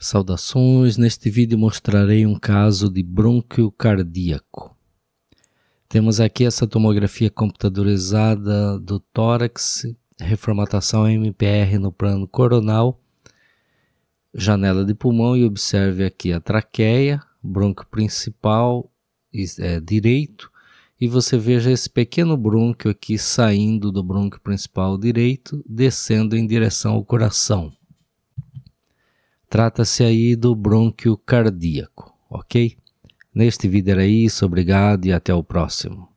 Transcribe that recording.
Saudações, neste vídeo mostrarei um caso de brônquio cardíaco. Temos aqui essa tomografia computadorizada do tórax, reformatação MPR no plano coronal, janela de pulmão e observe aqui a traqueia, brônquio principal é, direito e você veja esse pequeno brônquio aqui saindo do brônquio principal direito, descendo em direção ao coração. Trata-se aí do brônquio cardíaco, ok? Neste vídeo era isso, obrigado e até o próximo.